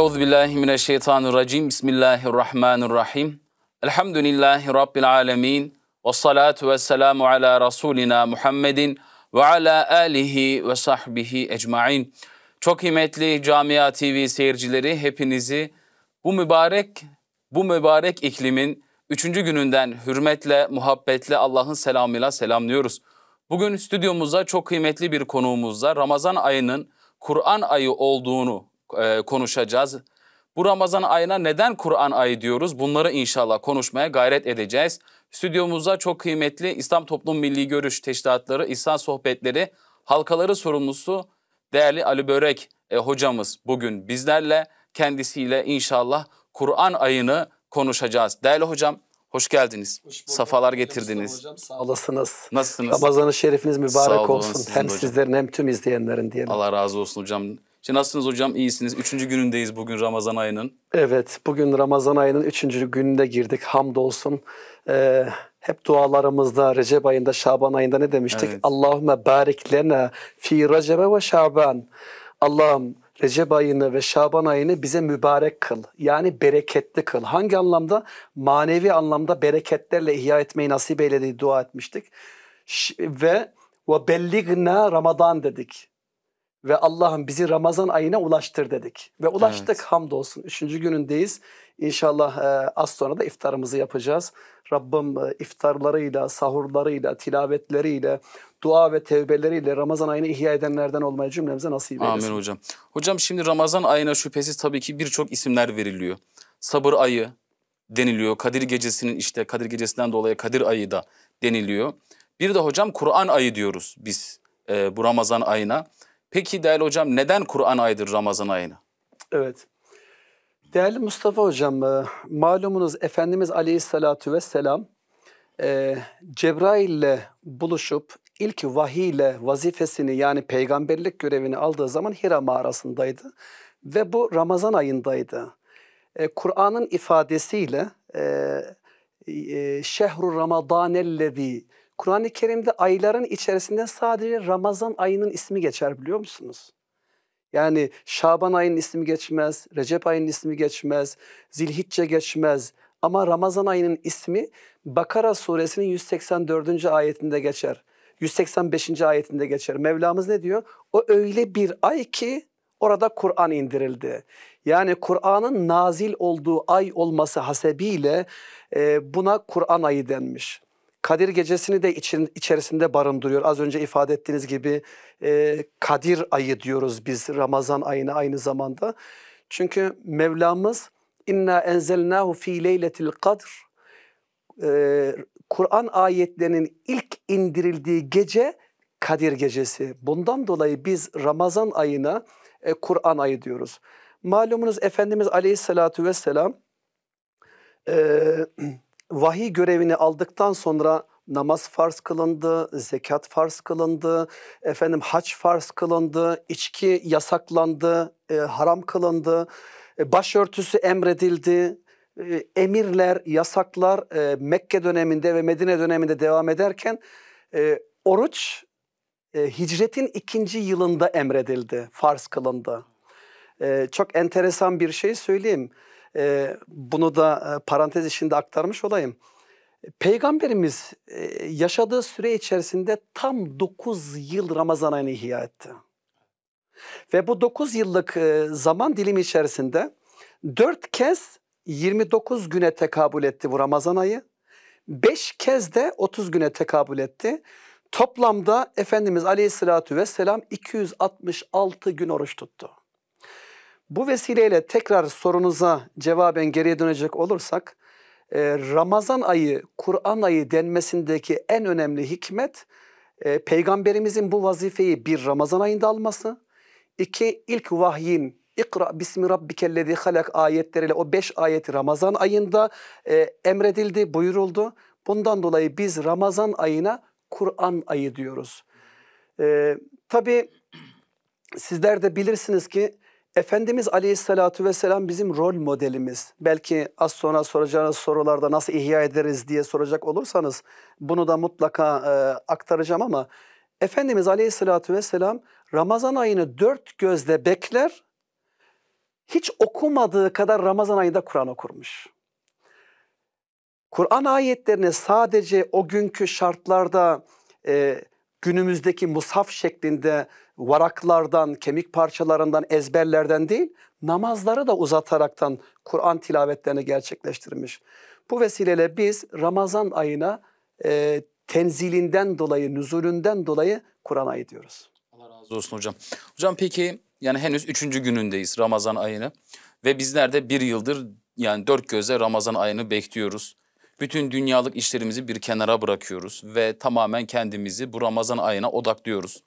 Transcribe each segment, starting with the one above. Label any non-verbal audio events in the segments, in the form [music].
Euzu billahi mineşşeytanirracim. Bismillahirrahmanirrahim. Elhamdülillahi rabbil alamin. Ve salatu vesselamu ala rasulina Muhammedin ve ala alihi ve sahbihi ecmaîn. Çok kıymetli Camia TV seyircileri hepinizi bu mübarek bu mübarek iklimin üçüncü gününden hürmetle, muhabbetle Allah'ın selamıyla selamlıyoruz. Bugün stüdyomuza çok kıymetli bir konuğumuzla Ramazan ayının Kur'an ayı olduğunu e, konuşacağız. Bu Ramazan ayına neden Kur'an ayı diyoruz? Bunları inşallah konuşmaya gayret edeceğiz. Stüdyomuza çok kıymetli İslam Toplum Milli Görüş Teşkilatları, İslam Sohbetleri, Halkaları sorumlusu değerli Ali Börek e, hocamız bugün bizlerle kendisiyle inşallah Kur'an ayını konuşacağız. Değerli hocam hoş geldiniz. Hoş Safalar getirdiniz. Hocam, sağ olasınız. Nasılsınız? Ramazan-ı şerifiniz mübarek olsun. Hem hocam. sizlerin hem tüm izleyenlerin diyelim. Allah razı olsun hocam. İşte nasılsınız hocam? İyisiniz. Üçüncü günündeyiz bugün Ramazan ayının. Evet, bugün Ramazan ayının üçüncü gününe girdik. Hamdolsun. Ee, hep dualarımızda Recep ayında, Şaban ayında ne demiştik? Evet. Allahümme barik lena fi Recebe ve Şaban. Allah'ım Recep ayını ve Şaban ayını bize mübarek kıl. Yani bereketli kıl. Hangi anlamda? Manevi anlamda bereketlerle ihya etmeyi nasip eyle diye dua etmiştik. Ve ve belligna Ramazan dedik ve Allah'ım bizi Ramazan ayına ulaştır dedik. Ve ulaştık evet. hamdolsun. Üçüncü günündeyiz. İnşallah e, az sonra da iftarımızı yapacağız. Rabbim e, iftarlarıyla, sahurlarıyla, tilavetleriyle, dua ve tevbeleriyle Ramazan ayını ihya edenlerden olmayı cümlemize nasip eylesin. Amin hocam. Hocam şimdi Ramazan ayına şüphesiz tabii ki birçok isimler veriliyor. Sabır ayı deniliyor. Kadir gecesinin işte Kadir gecesinden dolayı Kadir ayı da deniliyor. Bir de hocam Kur'an ayı diyoruz biz e, bu Ramazan ayına. Peki değerli hocam neden Kur'an ayıdır Ramazan ayını? Evet. Değerli Mustafa Hocam, e, malumunuz Efendimiz Aleyhisselatü Vesselam e, Cebrail ile buluşup ilk vahiy ile vazifesini yani peygamberlik görevini aldığı zaman Hira mağarasındaydı. Ve bu Ramazan ayındaydı. E, Kur'an'ın ifadesiyle e, e, Şehru Ramadânellezî Kur'an-ı Kerim'de ayların içerisinde sadece Ramazan ayının ismi geçer biliyor musunuz? Yani Şaban ayının ismi geçmez, Recep ayının ismi geçmez, Zilhicce geçmez. Ama Ramazan ayının ismi Bakara suresinin 184. ayetinde geçer. 185. ayetinde geçer. Mevlamız ne diyor? O öyle bir ay ki orada Kur'an indirildi. Yani Kur'an'ın nazil olduğu ay olması hasebiyle e, buna Kur'an ayı denmiş. Kadir Gecesi'ni de için, içerisinde barındırıyor. Az önce ifade ettiğiniz gibi e, Kadir ayı diyoruz biz Ramazan ayına aynı zamanda. Çünkü Mevlamız inna enzelnahu fi leyletil kadr e, Kur'an ayetlerinin ilk indirildiği gece Kadir Gecesi. Bundan dolayı biz Ramazan ayına e, Kur'an ayı diyoruz. Malumunuz Efendimiz Aleyhisselatü Vesselam e, vahiy görevini aldıktan sonra namaz farz kılındı, zekat farz kılındı, efendim haç farz kılındı, içki yasaklandı, e, haram kılındı, e, başörtüsü emredildi. E, emirler, yasaklar e, Mekke döneminde ve Medine döneminde devam ederken e, oruç e, hicretin ikinci yılında emredildi, farz kılındı. E, çok enteresan bir şey söyleyeyim. E, bunu da e, parantez içinde aktarmış olayım. Peygamberimiz e, yaşadığı süre içerisinde tam 9 yıl Ramazan ayını ihya etti. Ve bu 9 yıllık e, zaman dilimi içerisinde 4 kez 29 güne tekabül etti bu Ramazan ayı. 5 kez de 30 güne tekabül etti. Toplamda Efendimiz Aleyhisselatü Vesselam 266 gün oruç tuttu. Bu vesileyle tekrar sorunuza cevaben geriye dönecek olursak e, Ramazan ayı, Kur'an ayı denmesindeki en önemli hikmet e, peygamberimizin bu vazifeyi bir Ramazan ayında alması, iki ilk vahyin İkra bismi rabbikellezi halak ayetleriyle o beş ayeti Ramazan ayında e, emredildi, buyuruldu. Bundan dolayı biz Ramazan ayına Kur'an ayı diyoruz. E, Tabi sizler de bilirsiniz ki Efendimiz Aleyhisselatü Vesselam bizim rol modelimiz. Belki az sonra soracağınız sorularda nasıl ihya ederiz diye soracak olursanız bunu da mutlaka e, aktaracağım ama Efendimiz Aleyhisselatü Vesselam Ramazan ayını dört gözle bekler, hiç okumadığı kadar Ramazan ayında Kur'an okurmuş. Kur'an ayetlerini sadece o günkü şartlarda e, günümüzdeki musaf şeklinde varaklardan, kemik parçalarından, ezberlerden değil, namazları da uzataraktan Kur'an tilavetlerini gerçekleştirmiş. Bu vesileyle biz Ramazan ayına e, tenzilinden dolayı, nüzulünden dolayı Kur'an ayı diyoruz. Allah razı olsun hocam. Hocam peki yani henüz üçüncü günündeyiz Ramazan ayını ve bizler de bir yıldır yani dört gözle Ramazan ayını bekliyoruz. Bütün dünyalık işlerimizi bir kenara bırakıyoruz ve tamamen kendimizi bu Ramazan ayına odaklıyoruz.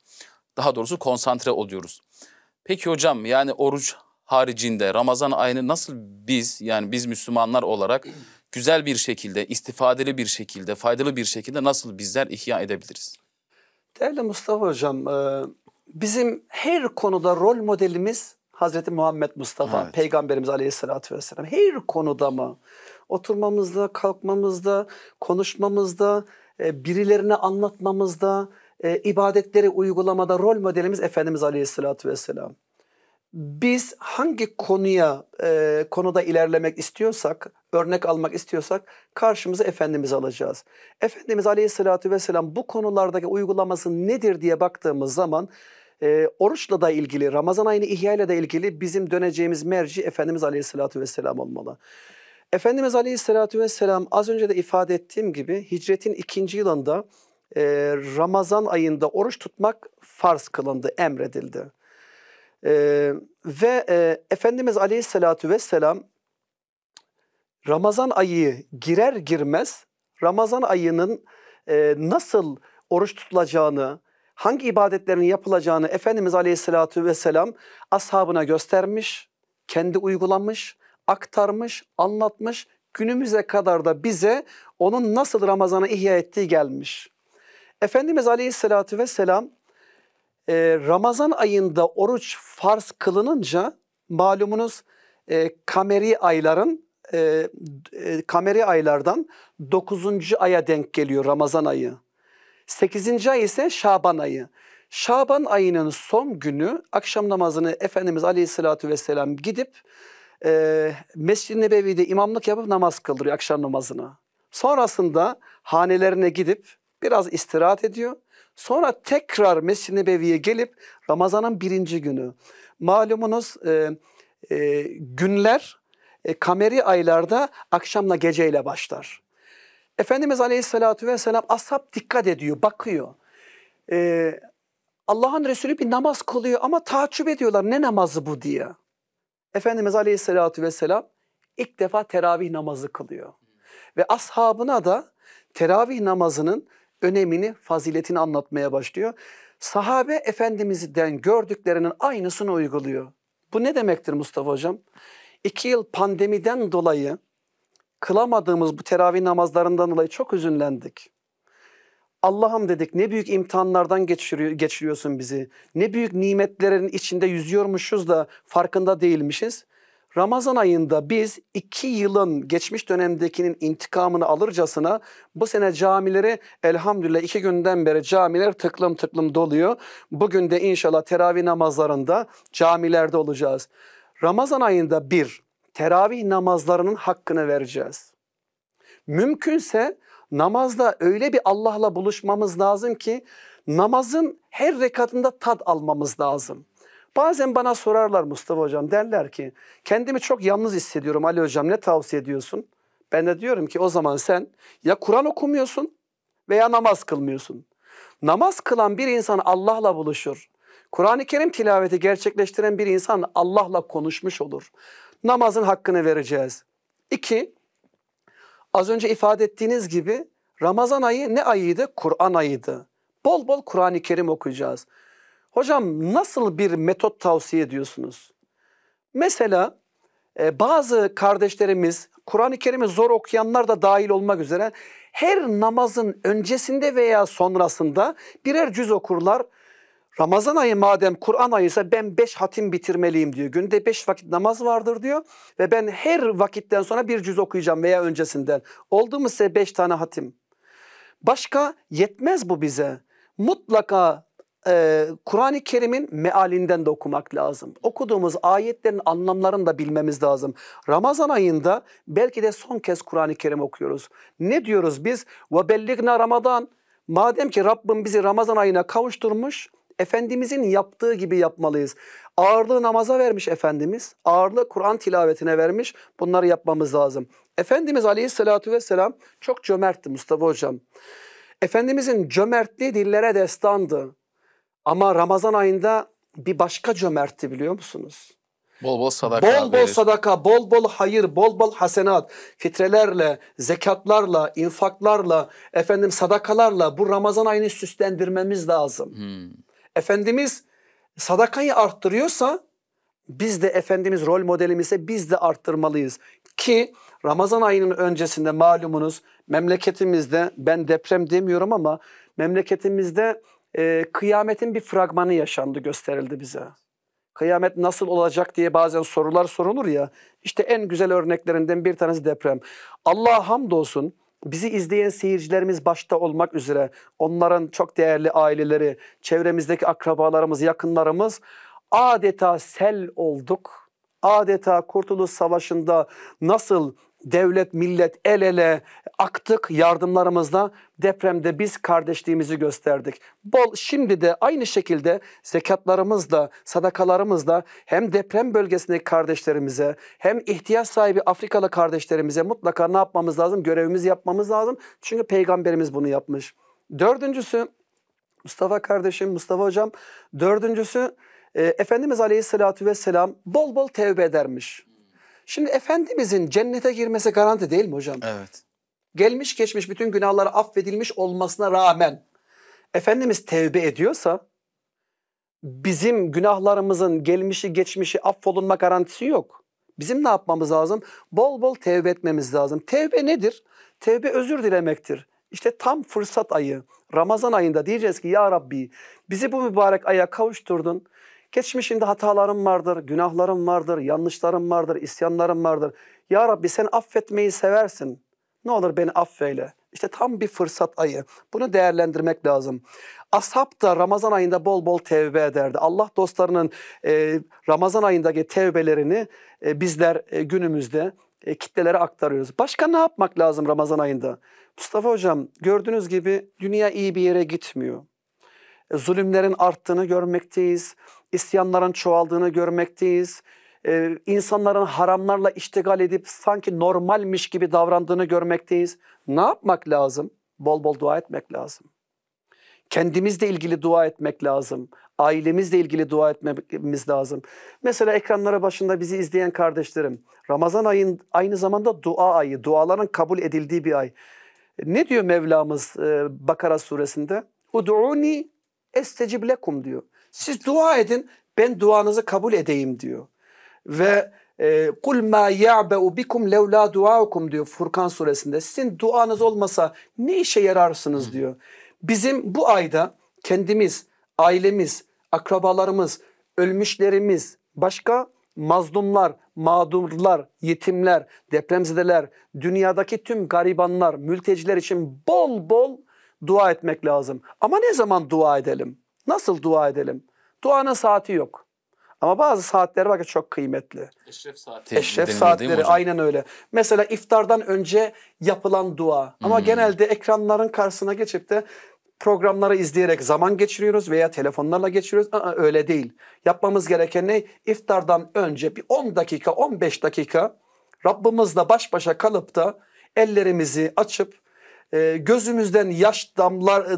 Daha doğrusu konsantre oluyoruz. Peki hocam yani oruç haricinde Ramazan ayını nasıl biz yani biz Müslümanlar olarak güzel bir şekilde, istifadeli bir şekilde, faydalı bir şekilde nasıl bizler ihya edebiliriz? Değerli Mustafa Hocam, e, bizim her konuda rol modelimiz Hazreti Muhammed Mustafa, evet. Peygamberimiz Aleyhisselatü Vesselam. Her konuda mı? oturmamızda, kalkmamızda, konuşmamızda, e, birilerine anlatmamızda, e, ibadetleri uygulamada rol modelimiz Efendimiz Aleyhisselatü Vesselam. Biz hangi konuya e, konuda ilerlemek istiyorsak, örnek almak istiyorsak karşımıza Efendimiz alacağız. Efendimiz Aleyhisselatü Vesselam bu konulardaki uygulaması nedir diye baktığımız zaman e, oruçla da ilgili, Ramazan ayını ihya ile de ilgili bizim döneceğimiz merci Efendimiz Aleyhisselatü Vesselam olmalı. Efendimiz Aleyhisselatü Vesselam az önce de ifade ettiğim gibi hicretin ikinci yılında e, Ramazan ayında oruç tutmak farz kılındı, emredildi. E, ve e, Efendimiz Aleyhisselatü Vesselam Ramazan ayı girer girmez Ramazan ayının e, nasıl oruç tutulacağını, hangi ibadetlerin yapılacağını Efendimiz Aleyhisselatü Vesselam ashabına göstermiş, kendi uygulamış aktarmış, anlatmış. Günümüze kadar da bize onun nasıl Ramazan'ı ihya ettiği gelmiş. Efendimiz Aleyhisselatü Vesselam e, Ramazan ayında oruç farz kılınınca malumunuz e, kameri ayların e, e, kameri aylardan 9. aya denk geliyor Ramazan ayı. 8. ay ise Şaban ayı. Şaban ayının son günü akşam namazını Efendimiz Aleyhisselatü Vesselam gidip e, Mescid-i Nebevi'de imamlık yapıp namaz kıldırıyor akşam namazını. Sonrasında hanelerine gidip biraz istirahat ediyor. Sonra tekrar Mescid-i Nebevi'ye gelip Ramazan'ın birinci günü. Malumunuz e, e, günler e, kameri aylarda akşamla geceyle başlar. Efendimiz Aleyhisselatü Vesselam ashab dikkat ediyor, bakıyor. E, Allah'ın Resulü bir namaz kılıyor ama takip ediyorlar ne namazı bu diye. Efendimiz Aleyhisselatü Vesselam ilk defa teravih namazı kılıyor. Ve ashabına da teravih namazının önemini, faziletini anlatmaya başlıyor. Sahabe Efendimiz'den gördüklerinin aynısını uyguluyor. Bu ne demektir Mustafa Hocam? İki yıl pandemiden dolayı kılamadığımız bu teravih namazlarından dolayı çok üzünlendik. Allah'ım dedik ne büyük imtihanlardan geçiriyor, geçiriyorsun bizi. Ne büyük nimetlerin içinde yüzüyormuşuz da farkında değilmişiz. Ramazan ayında biz iki yılın geçmiş dönemdekinin intikamını alırcasına bu sene camileri elhamdülillah iki günden beri camiler tıklım tıklım doluyor. Bugün de inşallah teravih namazlarında camilerde olacağız. Ramazan ayında bir, teravih namazlarının hakkını vereceğiz. Mümkünse namazda öyle bir Allah'la buluşmamız lazım ki namazın her rekatında tad almamız lazım. Bazen bana sorarlar Mustafa hocam derler ki kendimi çok yalnız hissediyorum Ali hocam ne tavsiye ediyorsun? Ben de diyorum ki o zaman sen ya Kur'an okumuyorsun veya namaz kılmıyorsun. Namaz kılan bir insan Allah'la buluşur. Kur'an-ı Kerim tilaveti gerçekleştiren bir insan Allah'la konuşmuş olur. Namazın hakkını vereceğiz. İki, Az önce ifade ettiğiniz gibi Ramazan ayı ne ayıydı? Kur'an ayıydı. Bol bol Kur'an-ı Kerim okuyacağız. Hocam nasıl bir metot tavsiye ediyorsunuz? Mesela e, bazı kardeşlerimiz Kur'an-ı Kerim'i zor okuyanlar da dahil olmak üzere her namazın öncesinde veya sonrasında birer cüz okurlar Ramazan ayı madem Kur'an ayıysa ben beş hatim bitirmeliyim diyor. Günde beş vakit namaz vardır diyor ve ben her vakitten sonra bir cüz okuyacağım veya öncesinden. Oldu mu size beş tane hatim? Başka yetmez bu bize. Mutlaka e, Kur'an-ı Kerim'in mealinden de okumak lazım. Okuduğumuz ayetlerin anlamlarını da bilmemiz lazım. Ramazan ayında belki de son kez Kur'an-ı Kerim okuyoruz. Ne diyoruz biz? Ve belligna Ramazan. Madem ki Rabbim bizi Ramazan ayına kavuşturmuş, Efendimizin yaptığı gibi yapmalıyız. Ağırlığı namaza vermiş Efendimiz, ağırlığı Kur'an tilavetine vermiş. Bunları yapmamız lazım. Efendimiz Aleyhisselatü Vesselam çok cömertti Mustafa Hocam. Efendimizin cömertliği dillere destandı. Ama Ramazan ayında bir başka cömertti biliyor musunuz? Bol bol sadaka. Bol bol verir. sadaka, bol bol hayır, bol bol hasenat. Fitrelerle, zekatlarla, infaklarla, efendim sadakalarla bu Ramazan ayını süslendirmemiz lazım. Hmm. Efendimiz sadakayı arttırıyorsa biz de Efendimiz rol modelimize biz de arttırmalıyız. Ki Ramazan ayının öncesinde malumunuz memleketimizde ben deprem demiyorum ama memleketimizde e, kıyametin bir fragmanı yaşandı gösterildi bize. Kıyamet nasıl olacak diye bazen sorular sorulur ya. İşte en güzel örneklerinden bir tanesi deprem. Allah hamdolsun bizi izleyen seyircilerimiz başta olmak üzere onların çok değerli aileleri, çevremizdeki akrabalarımız, yakınlarımız adeta sel olduk. Adeta Kurtuluş Savaşı'nda nasıl devlet, millet el ele aktık yardımlarımızda. Depremde biz kardeşliğimizi gösterdik. Bol şimdi de aynı şekilde zekatlarımızla, sadakalarımızla hem deprem bölgesindeki kardeşlerimize hem ihtiyaç sahibi Afrikalı kardeşlerimize mutlaka ne yapmamız lazım? Görevimizi yapmamız lazım. Çünkü peygamberimiz bunu yapmış. Dördüncüsü Mustafa kardeşim, Mustafa hocam. Dördüncüsü e, Efendimiz Aleyhisselatü Vesselam bol bol tevbe edermiş. Şimdi Efendimizin cennete girmesi garanti değil mi hocam? Evet gelmiş geçmiş bütün günahları affedilmiş olmasına rağmen Efendimiz tevbe ediyorsa bizim günahlarımızın gelmişi geçmişi affolunma garantisi yok. Bizim ne yapmamız lazım? Bol bol tevbe etmemiz lazım. Tevbe nedir? Tevbe özür dilemektir. İşte tam fırsat ayı, Ramazan ayında diyeceğiz ki ya Rabbi bizi bu mübarek aya kavuşturdun. Geçmişinde hatalarım vardır, günahlarım vardır, yanlışlarım vardır, isyanlarım vardır. Ya Rabbi sen affetmeyi seversin. Ne olur beni affeyle. İşte tam bir fırsat ayı. Bunu değerlendirmek lazım. Ashab da Ramazan ayında bol bol tevbe ederdi. Allah dostlarının e, Ramazan ayındaki tevbelerini e, bizler e, günümüzde e, kitlelere aktarıyoruz. Başka ne yapmak lazım Ramazan ayında? Mustafa Hocam gördüğünüz gibi dünya iyi bir yere gitmiyor. E, zulümlerin arttığını görmekteyiz. İsyanların çoğaldığını görmekteyiz e, insanların haramlarla iştigal edip sanki normalmiş gibi davrandığını görmekteyiz. Ne yapmak lazım? Bol bol dua etmek lazım. Kendimizle ilgili dua etmek lazım. Ailemizle ilgili dua etmemiz lazım. Mesela ekranlara başında bizi izleyen kardeşlerim, Ramazan ayın aynı zamanda dua ayı, duaların kabul edildiği bir ay. Ne diyor Mevlamız e, Bakara suresinde? Udu'uni estecib lekum diyor. Siz dua edin ben duanızı kabul edeyim diyor ve e, kul ma ya'be'u bikum levla duaukum diyor Furkan suresinde. Sizin duanız olmasa ne işe yararsınız diyor. Bizim bu ayda kendimiz, ailemiz, akrabalarımız, ölmüşlerimiz, başka mazlumlar, mağdurlar, yetimler, depremzedeler, dünyadaki tüm garibanlar, mülteciler için bol bol dua etmek lazım. Ama ne zaman dua edelim? Nasıl dua edelim? Duanın saati yok. Ama bazı saatler var çok kıymetli. Eşref saatleri. Eşref saatleri aynen öyle. Mesela iftardan önce yapılan dua. Ama hmm. genelde ekranların karşısına geçip de programları izleyerek zaman geçiriyoruz veya telefonlarla geçiriyoruz. Aa, öyle değil. Yapmamız gereken ne? İftardan önce bir 10 dakika, 15 dakika Rabbimizle baş başa kalıp da ellerimizi açıp e, gözümüzden yaş damlar e,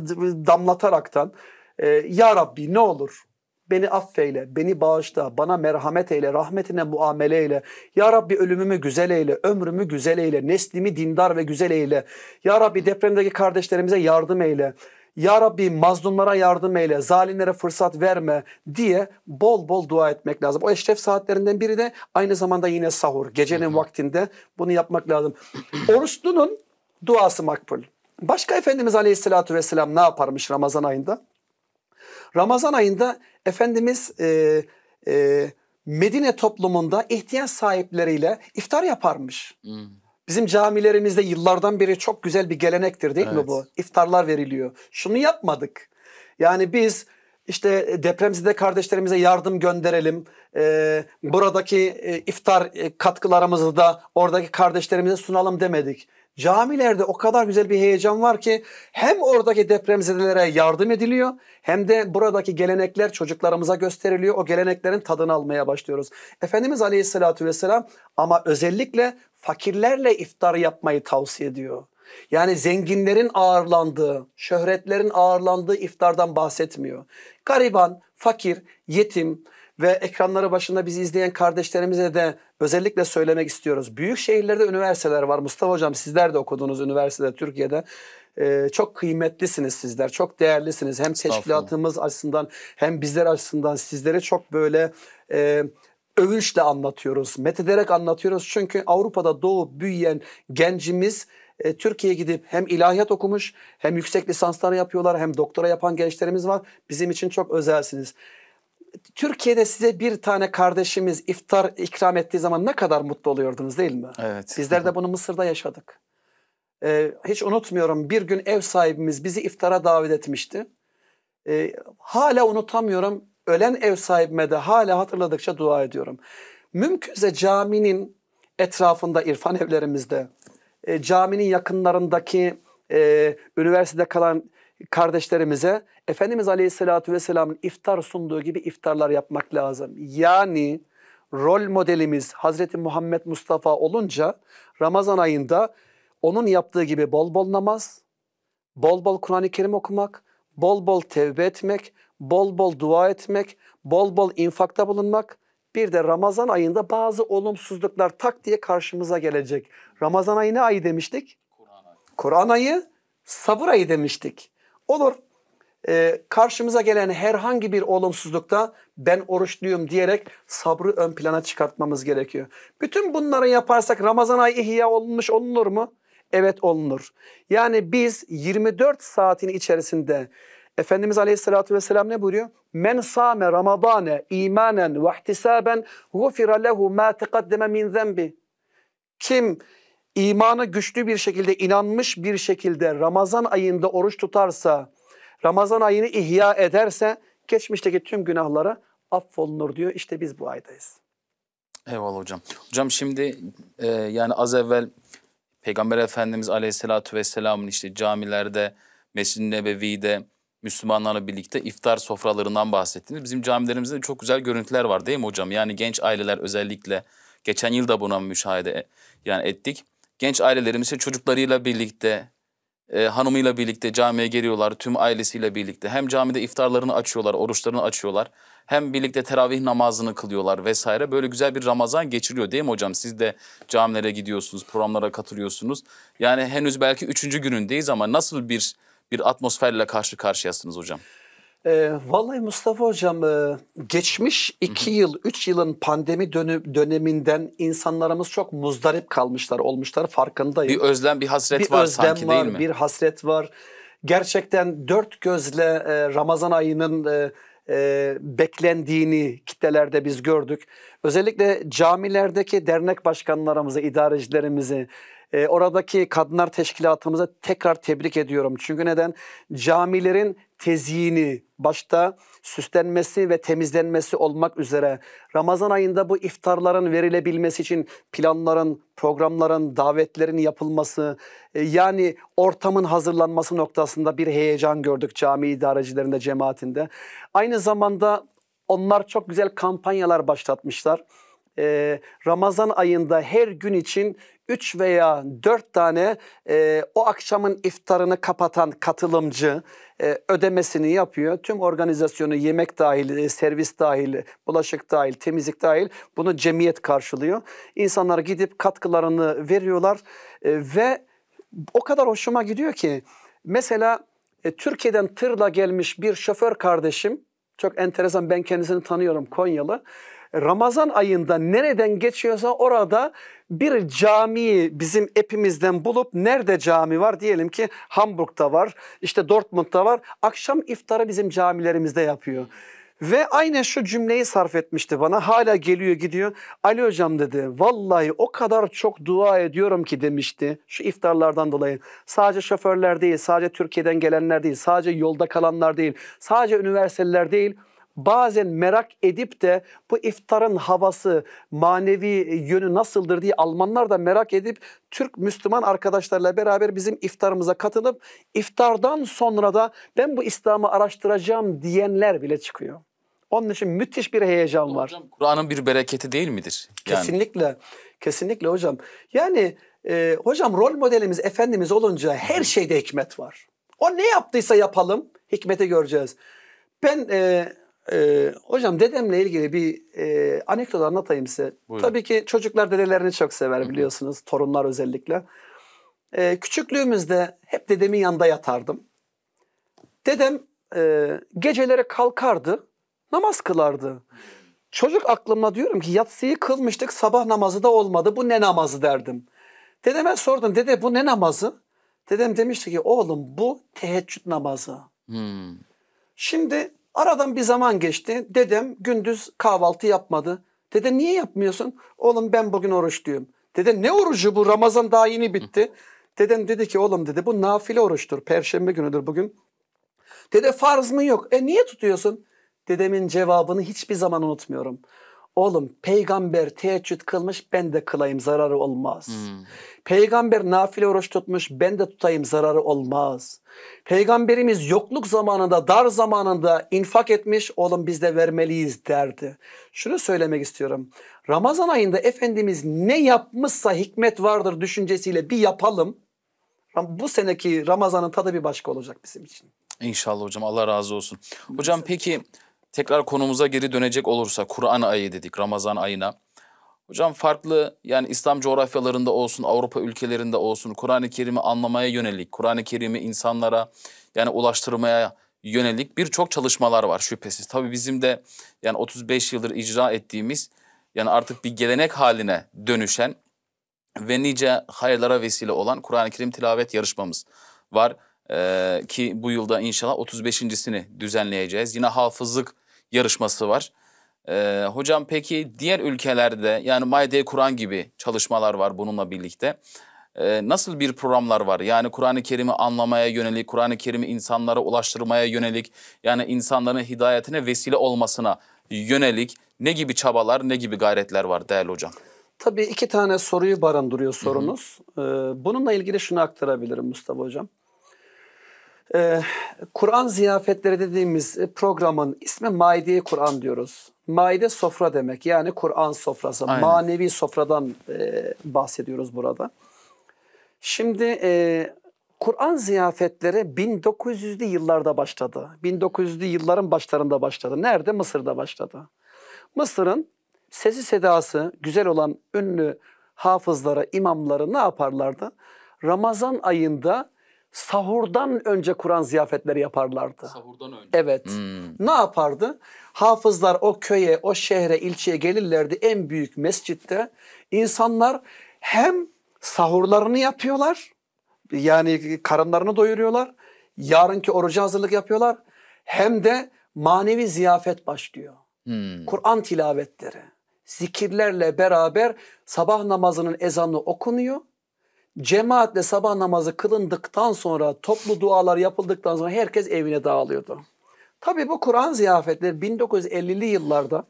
damlataraktan e, ya Rabbi ne olur Beni affeyle, beni bağışla, bana merhamet eyle, rahmetine muamele eyle. Ya Rabbi ölümümü güzel eyle, ömrümü güzel eyle, neslimi dindar ve güzel eyle. Ya Rabbi depremdeki kardeşlerimize yardım eyle. Ya Rabbi mazlumlara yardım eyle, zalimlere fırsat verme diye bol bol dua etmek lazım. O eşref saatlerinden biri de aynı zamanda yine sahur. Gecenin vaktinde bunu yapmak lazım. Oruçlunun duası makbul. Başka Efendimiz Aleyhisselatü Vesselam ne yaparmış Ramazan ayında? Ramazan ayında Efendimiz e, e, Medine toplumunda ihtiyaç sahipleriyle iftar yaparmış. Hmm. Bizim camilerimizde yıllardan beri çok güzel bir gelenektir değil evet. mi bu? İftarlar veriliyor. Şunu yapmadık. Yani biz işte depremzede kardeşlerimize yardım gönderelim. Ee, buradaki e, iftar e, katkılarımızı da oradaki kardeşlerimize sunalım demedik. Camilerde o kadar güzel bir heyecan var ki hem oradaki depremzedelere yardım ediliyor hem de buradaki gelenekler çocuklarımıza gösteriliyor. O geleneklerin tadını almaya başlıyoruz. Efendimiz Aleyhisselatü Vesselam ama özellikle fakirlerle iftar yapmayı tavsiye ediyor. Yani zenginlerin ağırlandığı, şöhretlerin ağırlandığı iftardan bahsetmiyor. Gariban, fakir, yetim, ve ekranları başında bizi izleyen kardeşlerimize de özellikle söylemek istiyoruz. Büyük şehirlerde üniversiteler var. Mustafa Hocam sizler de okudunuz üniversitede Türkiye'de. Ee, çok kıymetlisiniz sizler, çok değerlisiniz. Hem teşkilatımız açısından hem bizler açısından sizlere çok böyle e, övünçle anlatıyoruz, metederek anlatıyoruz. Çünkü Avrupa'da doğup büyüyen gencimiz e, Türkiye'ye gidip hem ilahiyat okumuş hem yüksek lisanslar yapıyorlar hem doktora yapan gençlerimiz var. Bizim için çok özelsiniz. Türkiye'de size bir tane kardeşimiz iftar ikram ettiği zaman ne kadar mutlu oluyordunuz değil mi? Evet. Bizler de bunu Mısır'da yaşadık. Ee, hiç unutmuyorum bir gün ev sahibimiz bizi iftara davet etmişti. Ee, hala unutamıyorum ölen ev sahibime de hala hatırladıkça dua ediyorum. Mümkünse caminin etrafında irfan evlerimizde, e, caminin yakınlarındaki e, üniversitede kalan kardeşlerimize Efendimiz Aleyhisselatü Vesselam'ın iftar sunduğu gibi iftarlar yapmak lazım. Yani rol modelimiz Hazreti Muhammed Mustafa olunca Ramazan ayında onun yaptığı gibi bol bol namaz, bol bol Kur'an-ı Kerim okumak, bol bol tevbe etmek, bol bol dua etmek, bol bol infakta bulunmak, bir de Ramazan ayında bazı olumsuzluklar tak diye karşımıza gelecek. Ramazan ayı ne ayı demiştik? Kur'an ayı. Kur ayı, sabır ayı demiştik. Olur. Ee, karşımıza gelen herhangi bir olumsuzlukta ben oruçluyum diyerek sabrı ön plana çıkartmamız gerekiyor. Bütün bunları yaparsak Ramazan ayı ihya olunmuş olunur mu? Evet olunur. Yani biz 24 saatin içerisinde Efendimiz Aleyhisselatü Vesselam ne buyuruyor? Men sâme ramadâne imanen ve ihtisâben gufira lehu mâ teqaddeme min zembi. Kim imana güçlü bir şekilde inanmış bir şekilde Ramazan ayında oruç tutarsa, Ramazan ayını ihya ederse geçmişteki tüm günahlara affolunur diyor. İşte biz bu aydayız. Eyvallah hocam. Hocam şimdi e, yani az evvel Peygamber Efendimiz Aleyhisselatü Vesselam'ın işte camilerde, Mescid-i Nebevi'de Müslümanlarla birlikte iftar sofralarından bahsettiniz. Bizim camilerimizde çok güzel görüntüler var değil mi hocam? Yani genç aileler özellikle geçen yıl da buna müşahede e, yani ettik genç ailelerimiz ise çocuklarıyla birlikte, e, hanımıyla birlikte camiye geliyorlar, tüm ailesiyle birlikte. Hem camide iftarlarını açıyorlar, oruçlarını açıyorlar. Hem birlikte teravih namazını kılıyorlar vesaire. Böyle güzel bir Ramazan geçiriyor değil mi hocam? Siz de camilere gidiyorsunuz, programlara katılıyorsunuz. Yani henüz belki üçüncü günündeyiz ama nasıl bir bir atmosferle karşı karşıyasınız hocam? E, vallahi Mustafa Hocam e, geçmiş iki yıl, üç yılın pandemi dönü, döneminden insanlarımız çok muzdarip kalmışlar, olmuşlar farkındayım. Bir özlem, bir hasret bir var sanki var, değil mi? Bir hasret var. Gerçekten dört gözle e, Ramazan ayının e, e, beklendiğini kitlelerde biz gördük. Özellikle camilerdeki dernek başkanlarımızı, idarecilerimizi, e, oradaki kadınlar teşkilatımıza tekrar tebrik ediyorum. Çünkü neden? Camilerin tezyini, başta süslenmesi ve temizlenmesi olmak üzere Ramazan ayında bu iftarların verilebilmesi için planların, programların, davetlerin yapılması e, yani ortamın hazırlanması noktasında bir heyecan gördük cami idarecilerinde, cemaatinde. Aynı zamanda onlar çok güzel kampanyalar başlatmışlar. Ee, Ramazan ayında her gün için 3 veya 4 tane e, o akşamın iftarını kapatan katılımcı e, ödemesini yapıyor. Tüm organizasyonu yemek dahil, e, servis dahil, bulaşık dahil, temizlik dahil bunu cemiyet karşılıyor. İnsanlar gidip katkılarını veriyorlar e, ve o kadar hoşuma gidiyor ki mesela e, Türkiye'den tırla gelmiş bir şoför kardeşim çok enteresan ben kendisini tanıyorum Konyalı. Ramazan ayında nereden geçiyorsa orada bir camiyi bizim epimizden bulup nerede cami var diyelim ki Hamburg'da var işte Dortmund'da var akşam iftarı bizim camilerimizde yapıyor. Ve aynı şu cümleyi sarf etmişti bana. Hala geliyor gidiyor. Ali hocam dedi vallahi o kadar çok dua ediyorum ki demişti. Şu iftarlardan dolayı. Sadece şoförler değil, sadece Türkiye'den gelenler değil, sadece yolda kalanlar değil, sadece üniversiteler değil bazen merak edip de bu iftarın havası, manevi yönü nasıldır diye Almanlar da merak edip Türk Müslüman arkadaşlarla beraber bizim iftarımıza katılıp iftardan sonra da ben bu İslam'ı araştıracağım diyenler bile çıkıyor. Onun için müthiş bir heyecan var. Kur'an'ın bir bereketi değil midir? Yani. Kesinlikle. Kesinlikle hocam. Yani e, hocam rol modelimiz Efendimiz olunca her şeyde hikmet var. O ne yaptıysa yapalım hikmeti göreceğiz. Ben e, ee, hocam dedemle ilgili bir e, anekdot anlatayım size. Buyurun. Tabii ki çocuklar dedelerini çok sever biliyorsunuz. Hı-hı. Torunlar özellikle. Ee, küçüklüğümüzde hep dedemin yanında yatardım. Dedem e, gecelere kalkardı. Namaz kılardı. Çocuk aklımda diyorum ki yatsıyı kılmıştık sabah namazı da olmadı. Bu ne namazı derdim. Dedeme sordum dede bu ne namazı? Dedem demişti ki oğlum bu teheccüd namazı. Hmm. Şimdi Aradan bir zaman geçti. Dedem gündüz kahvaltı yapmadı. Dede niye yapmıyorsun? Oğlum ben bugün oruçluyum. Dede ne orucu bu? Ramazan daha yeni bitti. [laughs] Dedem dedi ki oğlum dedi bu nafile oruçtur. Perşembe günüdür bugün. Dede farz mı yok? E niye tutuyorsun? Dedemin cevabını hiçbir zaman unutmuyorum. Oğlum peygamber teheccüd kılmış ben de kılayım zararı olmaz. Hmm. Peygamber nafile oruç tutmuş ben de tutayım zararı olmaz. Peygamberimiz yokluk zamanında dar zamanında infak etmiş oğlum biz de vermeliyiz derdi. Şunu söylemek istiyorum. Ramazan ayında Efendimiz ne yapmışsa hikmet vardır düşüncesiyle bir yapalım. Bu seneki Ramazan'ın tadı bir başka olacak bizim için. İnşallah hocam Allah razı olsun. Hocam peki Tekrar konumuza geri dönecek olursa Kur'an ayı dedik Ramazan ayına. Hocam farklı yani İslam coğrafyalarında olsun, Avrupa ülkelerinde olsun Kur'an-ı Kerim'i anlamaya yönelik, Kur'an-ı Kerim'i insanlara yani ulaştırmaya yönelik birçok çalışmalar var şüphesiz. Tabii bizim de yani 35 yıldır icra ettiğimiz yani artık bir gelenek haline dönüşen ve nice hayırlara vesile olan Kur'an-ı Kerim tilavet yarışmamız var. Ee, ki bu yılda inşallah 35.sini düzenleyeceğiz. Yine hafızlık yarışması var. Ee, hocam peki diğer ülkelerde yani Mayde Kur'an gibi çalışmalar var bununla birlikte. Ee, nasıl bir programlar var? Yani Kur'an-ı Kerim'i anlamaya yönelik, Kur'an-ı Kerim'i insanlara ulaştırmaya yönelik, yani insanların hidayetine vesile olmasına yönelik ne gibi çabalar, ne gibi gayretler var değerli hocam? Tabii iki tane soruyu barındırıyor sorunuz. Hı hı. Ee, bununla ilgili şunu aktarabilirim Mustafa Hocam. Ee, Kur'an ziyafetleri dediğimiz e, programın ismi Maide-i Kur'an diyoruz. Maide sofra demek yani Kur'an sofrası, Aynen. manevi sofradan e, bahsediyoruz burada. Şimdi e, Kur'an ziyafetleri 1900'lü yıllarda başladı. 1900'lü yılların başlarında başladı. Nerede? Mısır'da başladı. Mısır'ın sesi sedası güzel olan ünlü hafızlara, imamları ne yaparlardı? Ramazan ayında sahurdan önce Kur'an ziyafetleri yaparlardı. Sahurdan önce. Evet. Hmm. Ne yapardı? Hafızlar o köye, o şehre, ilçeye gelirlerdi en büyük mescitte. İnsanlar hem sahurlarını yapıyorlar. Yani karınlarını doyuruyorlar. Yarınki oruca hazırlık yapıyorlar. Hem de manevi ziyafet başlıyor. Hmm. Kur'an tilavetleri. Zikirlerle beraber sabah namazının ezanı okunuyor cemaatle sabah namazı kılındıktan sonra toplu dualar yapıldıktan sonra herkes evine dağılıyordu. Tabi bu Kur'an ziyafetleri 1950'li yıllarda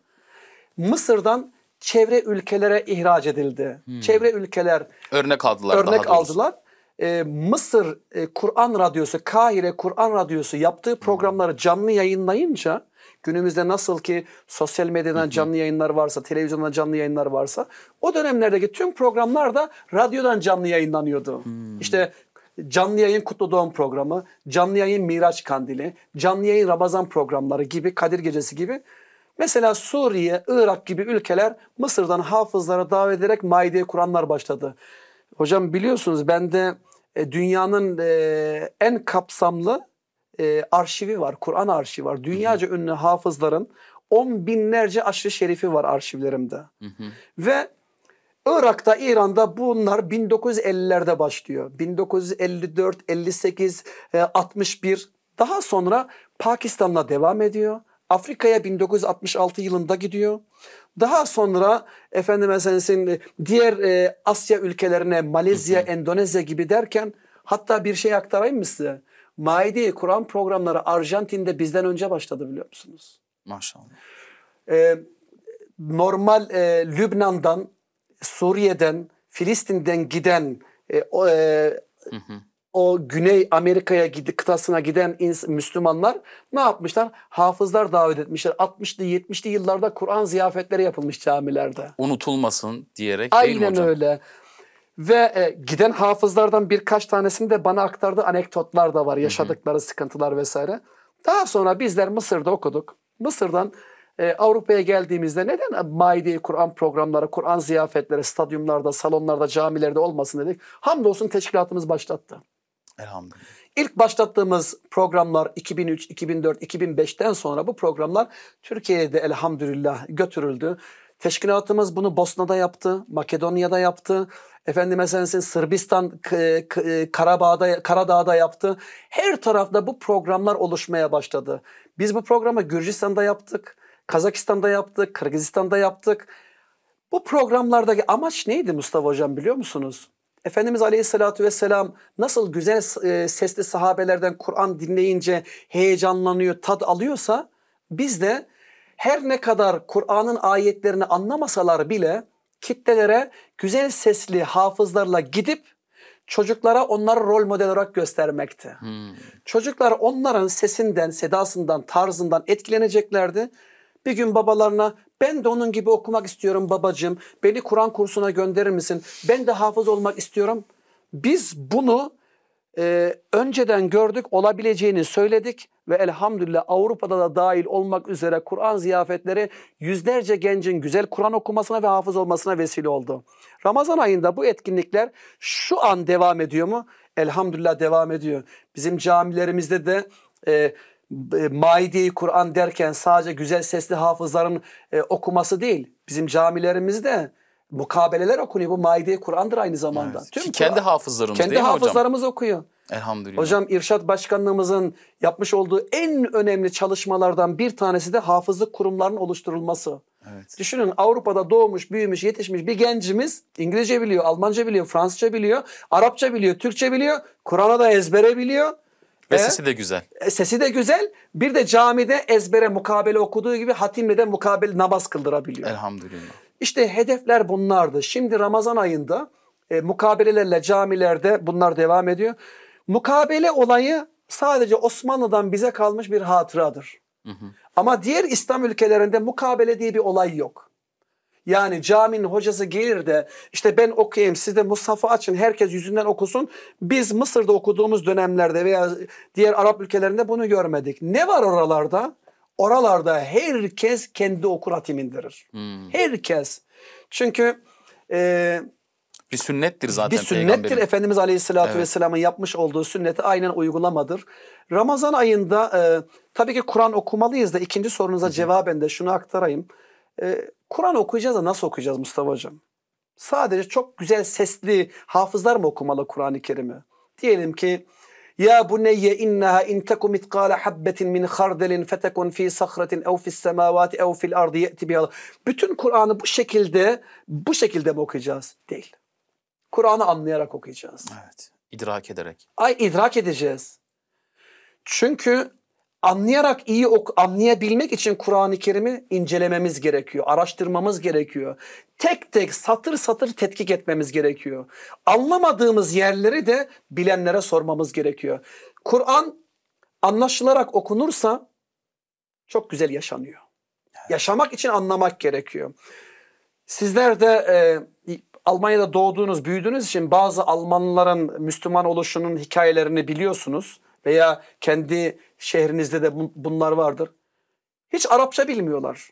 Mısır'dan çevre ülkelere ihraç edildi. Hmm. Çevre ülkeler örnek aldılar. Örnek aldılar. Ee, Mısır e, Kur'an Radyosu, Kahire Kur'an Radyosu yaptığı hmm. programları canlı yayınlayınca Günümüzde nasıl ki sosyal medyadan canlı yayınlar varsa, televizyondan canlı yayınlar varsa o dönemlerdeki tüm programlar da radyodan canlı yayınlanıyordu. Hmm. İşte canlı yayın Kutlu Doğum programı, canlı yayın Miraç Kandili, canlı yayın Ramazan programları gibi, Kadir Gecesi gibi. Mesela Suriye, Irak gibi ülkeler Mısır'dan hafızlara davet ederek Maide'yi kuranlar başladı. Hocam biliyorsunuz ben de e, dünyanın e, en kapsamlı e, arşivi var. Kur'an arşivi var. Dünyaca ünlü hafızların on binlerce aşırı şerifi var arşivlerimde. Hı hı. Ve Irak'ta, İran'da bunlar 1950'lerde başlıyor. 1954, 58, 61. Daha sonra Pakistan'la devam ediyor. Afrika'ya 1966 yılında gidiyor. Daha sonra efendime sensin e, diğer e, Asya ülkelerine Malezya, Endonezya gibi derken hatta bir şey aktarayım mı size? maide Kur'an programları Arjantin'de bizden önce başladı biliyor musunuz? Maşallah. Ee, normal e, Lübnan'dan, Suriye'den, Filistin'den giden e, o, e, hı hı. o Güney Amerika'ya kıtasına giden Müslümanlar ne yapmışlar? Hafızlar davet etmişler. 60'lı 70'li yıllarda Kur'an ziyafetleri yapılmış camilerde. Unutulmasın diyerek Aynen değil mi hocam? Aynen öyle. Ve e, giden hafızlardan birkaç tanesini de bana aktardı anekdotlar da var. Yaşadıkları sıkıntılar vesaire. Daha sonra bizler Mısır'da okuduk. Mısır'dan e, Avrupa'ya geldiğimizde neden maide Kur'an programları, Kur'an ziyafetleri stadyumlarda, salonlarda, camilerde olmasın dedik. Hamdolsun teşkilatımız başlattı. Elhamdülillah. İlk başlattığımız programlar 2003, 2004, 2005'ten sonra bu programlar Türkiye'ye de elhamdülillah götürüldü. Teşkilatımız bunu Bosna'da yaptı, Makedonya'da yaptı, Efendime sensin Sırbistan Karabağ'da, Karadağ'da yaptı. Her tarafta bu programlar oluşmaya başladı. Biz bu programı Gürcistan'da yaptık, Kazakistan'da yaptık, Kırgızistan'da yaptık. Bu programlardaki amaç neydi Mustafa Hocam biliyor musunuz? Efendimiz Aleyhisselatü Vesselam nasıl güzel e, sesli sahabelerden Kur'an dinleyince heyecanlanıyor, tad alıyorsa biz de her ne kadar Kur'an'ın ayetlerini anlamasalar bile kitlelere güzel sesli hafızlarla gidip çocuklara onları rol model olarak göstermekti. Hmm. Çocuklar onların sesinden, sedasından, tarzından etkileneceklerdi. Bir gün babalarına ben de onun gibi okumak istiyorum babacığım. Beni Kur'an kursuna gönderir misin? Ben de hafız olmak istiyorum. Biz bunu e, önceden gördük, olabileceğini söyledik ve elhamdülillah Avrupa'da da dahil olmak üzere Kur'an ziyafetleri yüzlerce gencin güzel Kur'an okumasına ve hafız olmasına vesile oldu. Ramazan ayında bu etkinlikler şu an devam ediyor mu? Elhamdülillah devam ediyor. Bizim camilerimizde de e, e Maide-i Kur'an derken sadece güzel sesli hafızların e, okuması değil. Bizim camilerimizde mukabeleler okunuyor. Bu Maide-i Kur'an'dır aynı zamanda. Evet. Tüm Ki kendi hafızlarımız kendi değil mi hocam? Kendi hafızlarımız okuyor. Elhamdülillah. Hocam İrşat Başkanlığımızın yapmış olduğu en önemli çalışmalardan bir tanesi de hafızlık kurumlarının oluşturulması. Evet. Düşünün Avrupa'da doğmuş, büyümüş, yetişmiş bir gencimiz İngilizce biliyor, Almanca biliyor, Fransızca biliyor, Arapça biliyor, Türkçe biliyor, Kur'an'a da ezbere biliyor. Ve ee, sesi de güzel. E, sesi de güzel. Bir de camide ezbere mukabele okuduğu gibi hatimle de mukabele namaz kıldırabiliyor. Elhamdülillah. İşte hedefler bunlardı. Şimdi Ramazan ayında e, mukabelelerle camilerde bunlar devam ediyor. Mukabele olayı sadece Osmanlı'dan bize kalmış bir hatıradır. Hı hı. Ama diğer İslam ülkelerinde mukabele diye bir olay yok. Yani caminin hocası gelir de işte ben okuyayım siz de Mushaf'ı açın herkes yüzünden okusun. Biz Mısır'da okuduğumuz dönemlerde veya diğer Arap ülkelerinde bunu görmedik. Ne var oralarda? Oralarda herkes kendi okur hatim indirir. Hmm. Herkes. Çünkü e, bir sünnettir zaten. Bir sünnettir Efendimiz Aleyhisselatü evet. Vesselam'ın yapmış olduğu sünneti aynen uygulamadır. Ramazan ayında e, tabii ki Kur'an okumalıyız da ikinci sorunuza hı cevaben de şunu aktarayım. E, Kur'an okuyacağız da nasıl okuyacağız Mustafa Hocam? Sadece çok güzel sesli hafızlar mı okumalı Kur'an-ı Kerim'i? Diyelim ki ya buneyye innaha in teku mitkale habbetin min hardelin fetekun fi sahratin ev fis semawati ev fil ardi ye'ti Bütün Kur'an'ı bu şekilde bu şekilde mi okuyacağız? Değil. Kur'an'ı anlayarak okuyacağız. Evet. İdrak ederek. Ay idrak edeceğiz. Çünkü anlayarak iyi ok anlayabilmek için Kur'an-ı Kerim'i incelememiz gerekiyor, araştırmamız gerekiyor. Tek tek satır satır tetkik etmemiz gerekiyor. Anlamadığımız yerleri de bilenlere sormamız gerekiyor. Kur'an anlaşılarak okunursa çok güzel yaşanıyor. Yaşamak için anlamak gerekiyor. Sizler de e, Almanya'da doğduğunuz, büyüdüğünüz için bazı Almanların Müslüman oluşunun hikayelerini biliyorsunuz veya kendi şehrinizde de bunlar vardır. Hiç Arapça bilmiyorlar.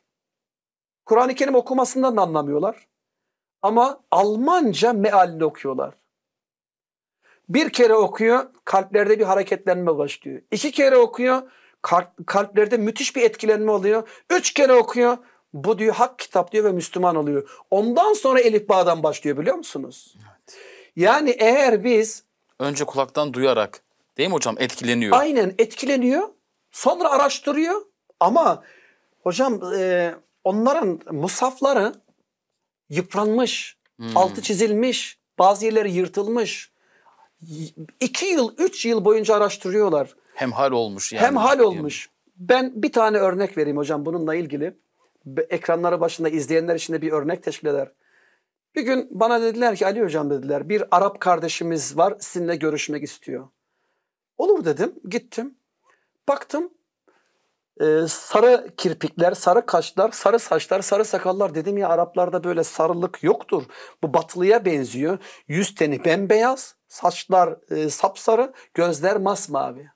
Kur'an-ı Kerim okumasından da anlamıyorlar. Ama Almanca mealini okuyorlar. Bir kere okuyor, kalplerde bir hareketlenme başlıyor. İki kere okuyor, kalplerde müthiş bir etkilenme oluyor. Üç kere okuyor, bu diyor hak kitap diyor ve Müslüman oluyor. Ondan sonra Elif Bağ'dan başlıyor biliyor musunuz? Evet. Yani eğer biz... Önce kulaktan duyarak değil mi hocam etkileniyor? Aynen etkileniyor. Sonra araştırıyor. Ama hocam e, onların musafları yıpranmış. Hmm. Altı çizilmiş. Bazı yerleri yırtılmış. İki yıl, üç yıl boyunca araştırıyorlar. Hem hal olmuş yani. Hem hal olmuş. Ben bir tane örnek vereyim hocam bununla ilgili ekranları başında izleyenler için de bir örnek teşkil eder. Bir gün bana dediler ki Ali hocam dediler bir Arap kardeşimiz var sizinle görüşmek istiyor. Olur dedim gittim. Baktım e, sarı kirpikler, sarı kaşlar, sarı saçlar, sarı sakallar dedim ya Araplarda böyle sarılık yoktur. Bu batılıya benziyor. Yüz teni bembeyaz, saçlar e, sapsarı, gözler masmavi.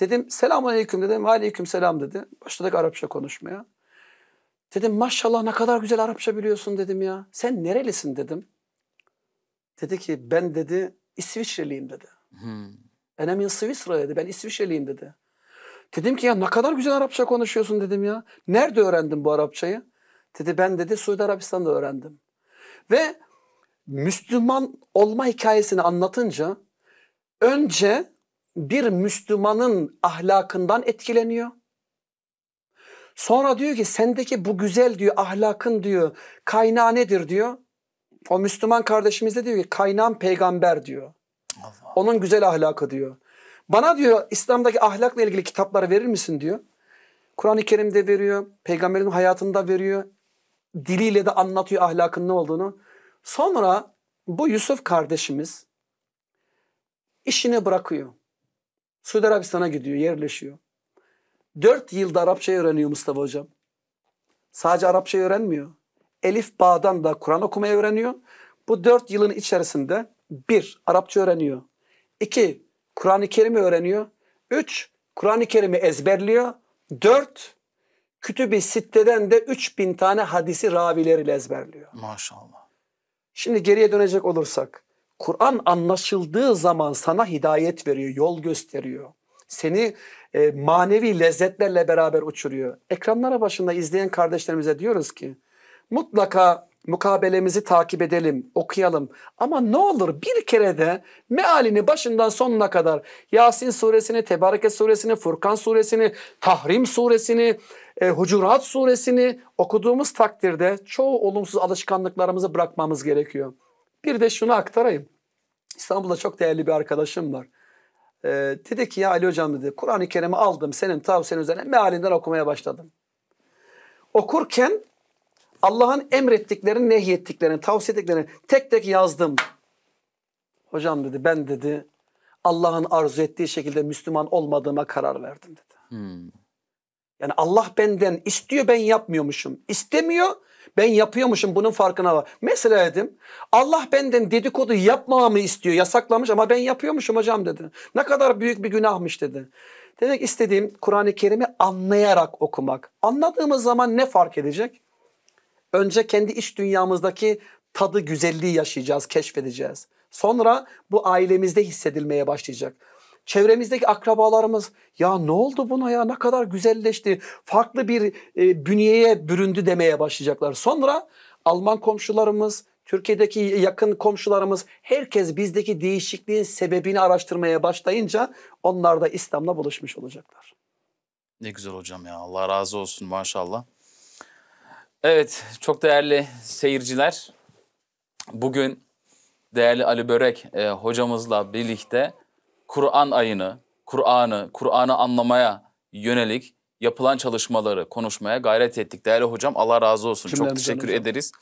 Dedim selamun aleyküm dedim. Aleyküm selam dedi. Başladık Arapça konuşmaya. Dedim maşallah ne kadar güzel Arapça biliyorsun dedim ya. Sen nerelisin dedim. Dedi ki ben dedi İsviçreliyim dedi. Hmm. Enem in dedi. Ben İsviçreliyim dedi. Dedim ki ya ne kadar güzel Arapça konuşuyorsun dedim ya. Nerede öğrendin bu Arapçayı? Dedi ben dedi Suudi Arabistan'da öğrendim. Ve Müslüman olma hikayesini anlatınca önce bir Müslümanın ahlakından etkileniyor. Sonra diyor ki sendeki bu güzel diyor ahlakın diyor kaynağı nedir diyor. O Müslüman kardeşimiz de diyor ki kaynağım peygamber diyor. Allah. Onun güzel ahlakı diyor. Bana diyor İslam'daki ahlakla ilgili kitapları verir misin diyor. Kur'an-ı Kerim'de veriyor, peygamberin hayatında veriyor. Diliyle de anlatıyor ahlakın ne olduğunu. Sonra bu Yusuf kardeşimiz işini bırakıyor. Suudi Arabistan'a gidiyor, yerleşiyor. 4 yılda Arapça öğreniyor Mustafa Hocam. Sadece Arapça öğrenmiyor. Elif Bağ'dan da Kur'an okumayı öğreniyor. Bu 4 yılın içerisinde 1. Arapça öğreniyor. 2. Kur'an-ı Kerim'i öğreniyor. 3. Kur'an-ı Kerim'i ezberliyor. 4. Kütüb-i Sitte'den de 3000 tane hadisi ravileriyle ezberliyor. Maşallah. Şimdi geriye dönecek olursak Kur'an anlaşıldığı zaman sana hidayet veriyor, yol gösteriyor. Seni e, manevi lezzetlerle beraber uçuruyor. Ekranlara başında izleyen kardeşlerimize diyoruz ki mutlaka mukabelemizi takip edelim, okuyalım. Ama ne olur bir kere de mealini başından sonuna kadar Yasin suresini, Tebareke suresini, Furkan suresini, Tahrim suresini, e, Hucurat suresini okuduğumuz takdirde çoğu olumsuz alışkanlıklarımızı bırakmamız gerekiyor. Bir de şunu aktarayım. İstanbul'da çok değerli bir arkadaşım var e, dedi ki ya Ali hocam dedi Kur'an-ı Kerim'i aldım senin tavsiyen üzerine mealinden okumaya başladım. Okurken Allah'ın emrettiklerini, nehyettiklerini, tavsiye ettiklerini tek tek yazdım. Hocam dedi ben dedi Allah'ın arzu ettiği şekilde Müslüman olmadığıma karar verdim dedi. Hmm. Yani Allah benden istiyor ben yapmıyormuşum. İstemiyor ben yapıyormuşum bunun farkına var. Mesela dedim Allah benden dedikodu yapmamamı istiyor yasaklamış ama ben yapıyormuşum hocam dedi. Ne kadar büyük bir günahmış dedi. Demek istediğim Kur'an-ı Kerim'i anlayarak okumak. Anladığımız zaman ne fark edecek? Önce kendi iç dünyamızdaki tadı güzelliği yaşayacağız, keşfedeceğiz. Sonra bu ailemizde hissedilmeye başlayacak çevremizdeki akrabalarımız ya ne oldu buna ya ne kadar güzelleşti, farklı bir e, bünyeye büründü demeye başlayacaklar. Sonra Alman komşularımız, Türkiye'deki yakın komşularımız herkes bizdeki değişikliğin sebebini araştırmaya başlayınca onlar da İslam'la buluşmuş olacaklar. Ne güzel hocam ya Allah razı olsun maşallah. Evet çok değerli seyirciler bugün değerli Ali Börek e, hocamızla birlikte Kur'an ayını, Kur'an'ı, Kur'an'ı anlamaya yönelik yapılan çalışmaları konuşmaya gayret ettik. Değerli hocam Allah razı olsun. Kimden Çok teşekkür hocam. ederiz.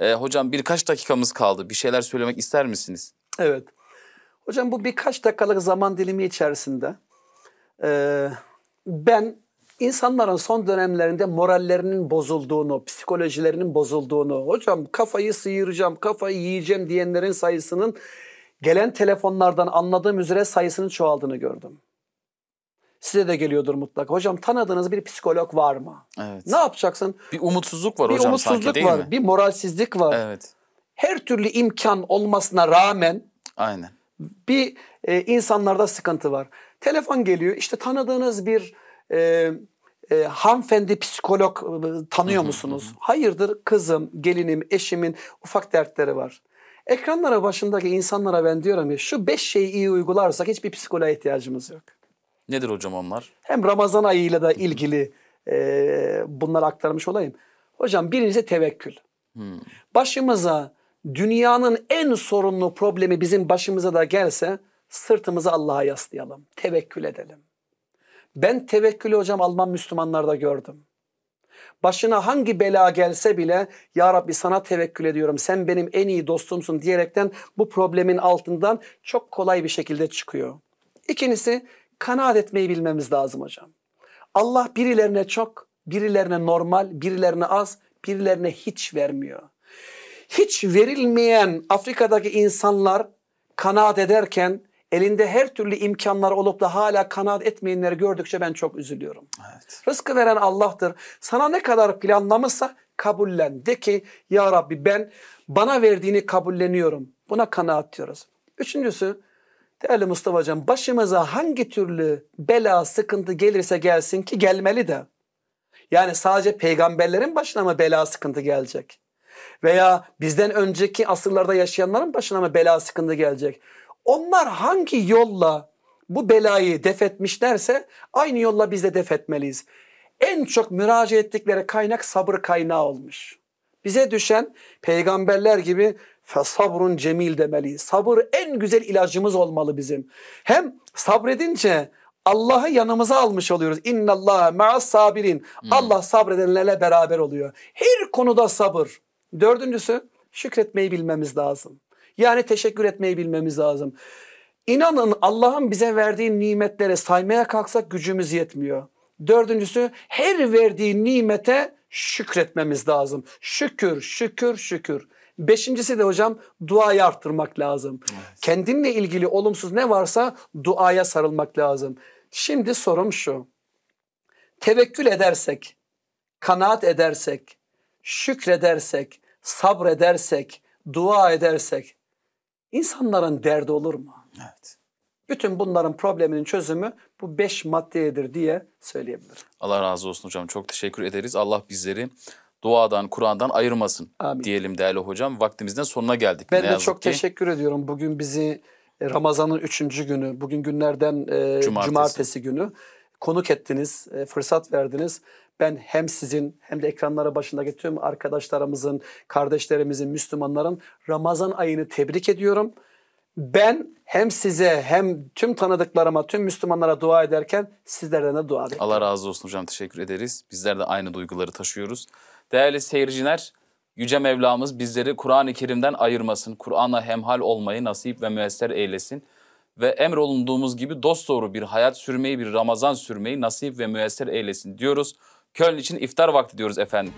Ee, hocam birkaç dakikamız kaldı. Bir şeyler söylemek ister misiniz? Evet. Hocam bu birkaç dakikalık zaman dilimi içerisinde e, ben insanların son dönemlerinde morallerinin bozulduğunu, psikolojilerinin bozulduğunu, hocam kafayı sıyıracağım, kafayı yiyeceğim diyenlerin sayısının Gelen telefonlardan anladığım üzere sayısının çoğaldığını gördüm. Size de geliyordur mutlaka. Hocam tanıdığınız bir psikolog var mı? Evet. Ne yapacaksın? Bir umutsuzluk var bir hocam umutsuzluk sanki değil var, mi? Bir moralsizlik var. Evet. Her türlü imkan olmasına rağmen Aynen. Bir e, insanlarda sıkıntı var. Telefon geliyor. İşte tanıdığınız bir e, e, hanımefendi psikolog e, tanıyor musunuz? Hayırdır kızım, gelinim, eşimin ufak dertleri var. Ekranlara başındaki insanlara ben diyorum ya şu beş şeyi iyi uygularsak hiçbir psikoloğa ihtiyacımız yok. Nedir hocam onlar? Hem Ramazan ayıyla da ilgili e, bunları aktarmış olayım. Hocam birincisi tevekkül. Hmm. Başımıza dünyanın en sorunlu problemi bizim başımıza da gelse sırtımızı Allah'a yaslayalım. Tevekkül edelim. Ben tevekkülü hocam Alman Müslümanlarda gördüm. Başına hangi bela gelse bile ya Rabbi sana tevekkül ediyorum. Sen benim en iyi dostumsun diyerekten bu problemin altından çok kolay bir şekilde çıkıyor. İkincisi kanaat etmeyi bilmemiz lazım hocam. Allah birilerine çok, birilerine normal, birilerine az, birilerine hiç vermiyor. Hiç verilmeyen Afrika'daki insanlar kanaat ederken elinde her türlü imkanlar olup da hala kanaat etmeyenleri gördükçe ben çok üzülüyorum. Evet. Rızkı veren Allah'tır. Sana ne kadar planlamışsa kabullen. De ki ya Rabbi ben bana verdiğini kabulleniyorum. Buna kanaat diyoruz. Üçüncüsü değerli Mustafa Hocam başımıza hangi türlü bela sıkıntı gelirse gelsin ki gelmeli de. Yani sadece peygamberlerin başına mı bela sıkıntı gelecek? Veya bizden önceki asırlarda yaşayanların başına mı bela sıkıntı gelecek? Onlar hangi yolla bu belayı def etmişlerse aynı yolla biz de def etmeliyiz. En çok müracaat ettikleri kaynak sabır kaynağı olmuş. Bize düşen peygamberler gibi fesabrun cemil demeliyiz. Sabır en güzel ilacımız olmalı bizim. Hem sabredince Allah'ı yanımıza almış oluyoruz. İnna Allah ma'as sabirin. Hmm. Allah sabredenlerle beraber oluyor. Her konuda sabır. Dördüncüsü şükretmeyi bilmemiz lazım. Yani teşekkür etmeyi bilmemiz lazım. İnanın Allah'ın bize verdiği nimetlere saymaya kalksak gücümüz yetmiyor. Dördüncüsü her verdiği nimete şükretmemiz lazım. Şükür, şükür, şükür. Beşincisi de hocam duayı arttırmak lazım. Evet. Kendinle ilgili olumsuz ne varsa duaya sarılmak lazım. Şimdi sorum şu. Tevekkül edersek, kanaat edersek, şükredersek, sabredersek, dua edersek insanların derdi olur mu? Evet. Bütün bunların probleminin çözümü bu beş maddedir diye söyleyebilirim. Allah razı olsun hocam. Çok teşekkür ederiz. Allah bizleri duadan, Kur'an'dan ayırmasın Amin. diyelim değerli hocam. Vaktimizden sonuna geldik. Ben ne de çok ki. teşekkür ediyorum. Bugün bizi e, Ramazan'ın üçüncü günü, bugün günlerden e, cumartesi. cumartesi günü konuk ettiniz, e, fırsat verdiniz. Ben hem sizin hem de ekranlara başındaki tüm arkadaşlarımızın, kardeşlerimizin, Müslümanların Ramazan ayını tebrik ediyorum. Ben hem size hem tüm tanıdıklarıma, tüm Müslümanlara dua ederken sizlerden de dua ediyorum. Allah razı olsun hocam teşekkür ederiz. Bizler de aynı duyguları taşıyoruz. Değerli seyirciler, Yüce Mevlamız bizleri Kur'an-ı Kerim'den ayırmasın. Kur'an'a hemhal olmayı nasip ve müesser eylesin. Ve emrolunduğumuz gibi dosdoğru bir hayat sürmeyi, bir Ramazan sürmeyi nasip ve müesser eylesin diyoruz. Köln için iftar vakti diyoruz efendim.